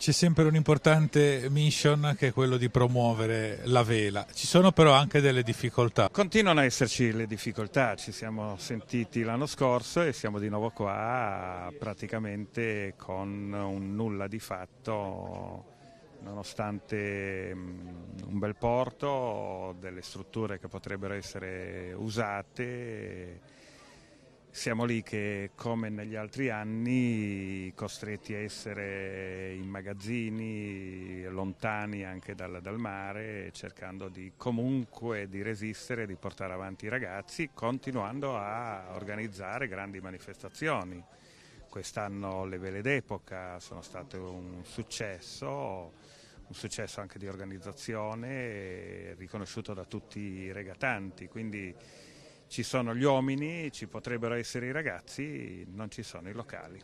c'è sempre un'importante mission che è quello di promuovere la vela. Ci sono però anche delle difficoltà. Continuano a esserci le difficoltà, ci siamo sentiti l'anno scorso e siamo di nuovo qua praticamente con un nulla di fatto nonostante mm, un bel porto, delle strutture che potrebbero essere usate siamo lì che, come negli altri anni, costretti a essere in magazzini, lontani anche dal, dal mare, cercando di comunque di resistere, di portare avanti i ragazzi, continuando a organizzare grandi manifestazioni. Quest'anno le vele d'epoca sono state un successo, un successo anche di organizzazione, riconosciuto da tutti i regatanti, quindi ci sono gli uomini, ci potrebbero essere i ragazzi, non ci sono i locali.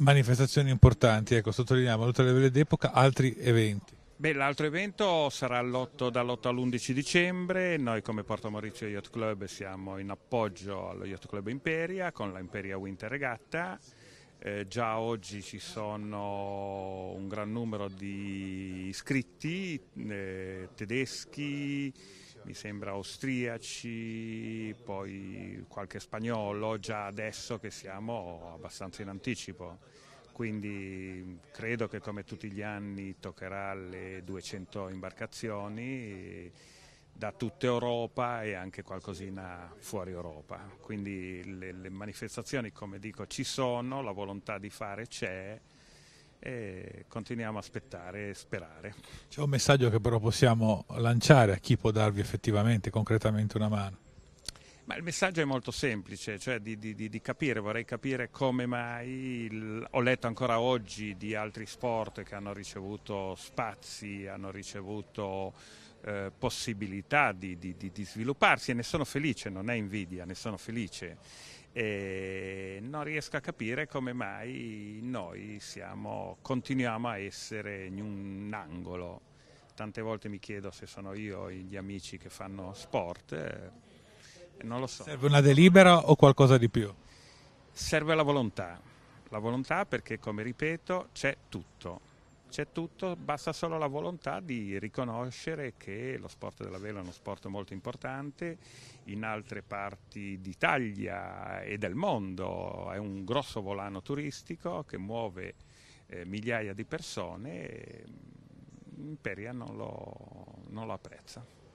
Manifestazioni importanti, ecco, sottolineiamo, oltre alle vele d'epoca, altri eventi. Beh, l'altro evento sarà dall'8 all'11 dicembre, noi come Porto Maurizio Yacht Club siamo in appoggio allo Yacht Club Imperia con la Imperia Winter Regatta, eh, già oggi ci sono un gran numero di iscritti eh, tedeschi, mi sembra austriaci, poi qualche spagnolo, già adesso che siamo abbastanza in anticipo. Quindi credo che come tutti gli anni toccherà le 200 imbarcazioni da tutta Europa e anche qualcosina fuori Europa. Quindi le, le manifestazioni, come dico, ci sono, la volontà di fare c'è e continuiamo a aspettare e sperare. C'è un messaggio che però possiamo lanciare a chi può darvi effettivamente, concretamente una mano. Ma il messaggio è molto semplice, cioè di, di, di capire, vorrei capire come mai il, ho letto ancora oggi di altri sport che hanno ricevuto spazi, hanno ricevuto eh, possibilità di, di, svilupparsi e ne sono felice, non è invidia, ne sono felice. E non riesco a capire come mai noi siamo, continuiamo a essere in un angolo. Tante volte mi chiedo se sono io e gli amici che fanno sport. Eh, non lo so. Serve una delibera o qualcosa di più? Serve la volontà. La volontà perché, come ripeto, c'è tutto. C'è tutto, basta solo la volontà di riconoscere che lo sport della vela è uno sport molto importante, in altre parti d'Italia e del mondo è un grosso volano turistico che muove eh, migliaia di persone, mm, Imperia non lo, non lo apprezza.